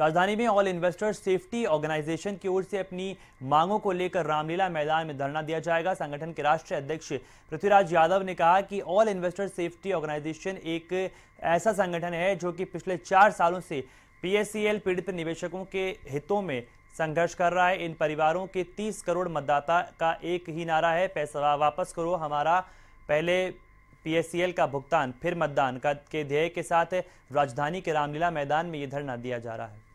राजधानी में all investors safety organisation की ओर से अपनी मांगों को लेकर रामलीला मैदान में धरना दिया जाएगा संगठन के राष्ट्रीय अध्यक्ष पृथ्वीराज यादव ने कहा कि ऑल इन्वेस्टर्स सेफ्टी ऑर्गेनाइजेशन एक ऐसा संगठन है जो कि पिछले चार सालों से पीएससीएल पीड़ित निवेशकों के हितों में संघर्ष कर रहा है इन परिवारों के तीस करोड़ मतदाता का एक ही नारा है पैसा वापस करो हमारा पहले पीएससीएल का भुगतान फिर मतदान का के ध्येय के साथ राजधानी के रामलीला मैदान में ये धरना दिया जा रहा है